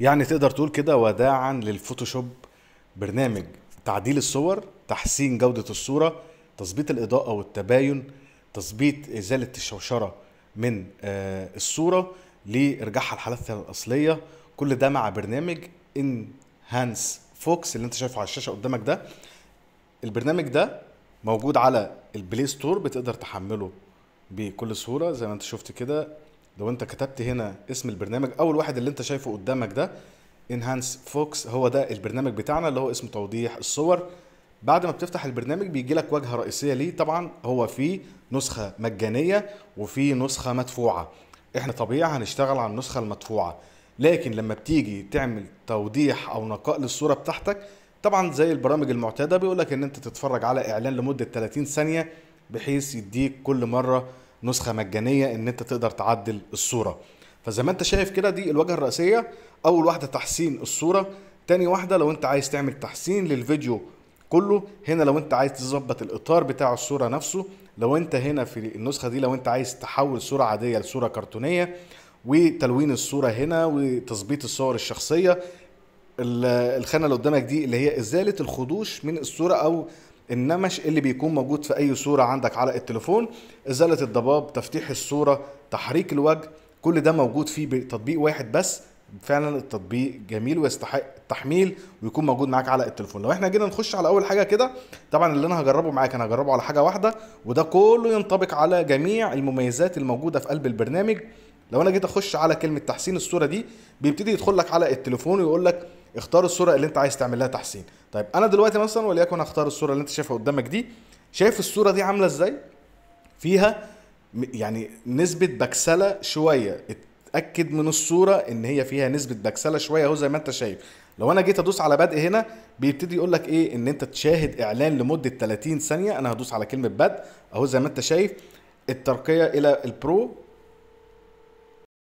يعني تقدر تقول كده وداعا للفوتوشوب برنامج تعديل الصور تحسين جودة الصورة تظبيط الإضاءة والتباين تظبيط إزالة الشوشرة من آه، الصورة لإرجاعها لحالتها الأصلية كل ده مع برنامج انهانس فوكس اللي انت شايفه على الشاشة قدامك ده البرنامج ده موجود على البلاي ستور بتقدر تحمله بكل سهولة زي ما انت شفت كده لو انت كتبت هنا اسم البرنامج اول واحد اللي انت شايفه قدامك ده انهانس فوكس هو ده البرنامج بتاعنا اللي هو اسمه توضيح الصور بعد ما بتفتح البرنامج بيجي لك واجهه رئيسيه ليه طبعا هو في نسخه مجانيه وفي نسخه مدفوعه احنا طبيعي هنشتغل على النسخه المدفوعه لكن لما بتيجي تعمل توضيح او نقاء للصوره بتاعتك طبعا زي البرامج المعتاده بيقول لك ان انت تتفرج على اعلان لمده 30 ثانيه بحيث يديك كل مره نسخه مجانيه ان انت تقدر تعدل الصوره فزي ما انت شايف كده دي الواجهه الرئيسيه اول واحده تحسين الصوره تاني واحده لو انت عايز تعمل تحسين للفيديو كله هنا لو انت عايز تظبط الاطار بتاع الصوره نفسه لو انت هنا في النسخه دي لو انت عايز تحول صوره عاديه لصوره كرتونيه وتلوين الصوره هنا وتظبيط الصور الشخصيه الخانه اللي قدامك دي اللي هي ازاله الخدوش من الصوره او النمش اللي بيكون موجود في اي صوره عندك على التليفون ازاله الضباب تفتيح الصوره تحريك الوجه كل ده موجود فيه بتطبيق واحد بس فعلا التطبيق جميل ويستحق التحميل ويكون موجود معاك على التليفون لو احنا جينا نخش على اول حاجه كده طبعا اللي انا هجربه معاك انا هجربه على حاجه واحده وده كله ينطبق على جميع المميزات الموجوده في قلب البرنامج لو انا جيت اخش على كلمه تحسين الصوره دي بيبتدي يدخل لك على التليفون ويقول لك اختار الصوره اللي انت عايز تعمل لها تحسين طيب انا دلوقتي مثلا وليكن اختار الصوره اللي انت شايفها قدامك دي شايف الصوره دي عامله ازاي فيها يعني نسبه بكسله شويه اتاكد من الصوره ان هي فيها نسبه بكسله شويه اهو زي ما انت شايف لو انا جيت ادوس على بدء هنا بيبتدي يقول لك ايه ان انت تشاهد اعلان لمده 30 ثانيه انا هدوس على كلمه بدء اهو زي ما انت شايف الترقيه الى البرو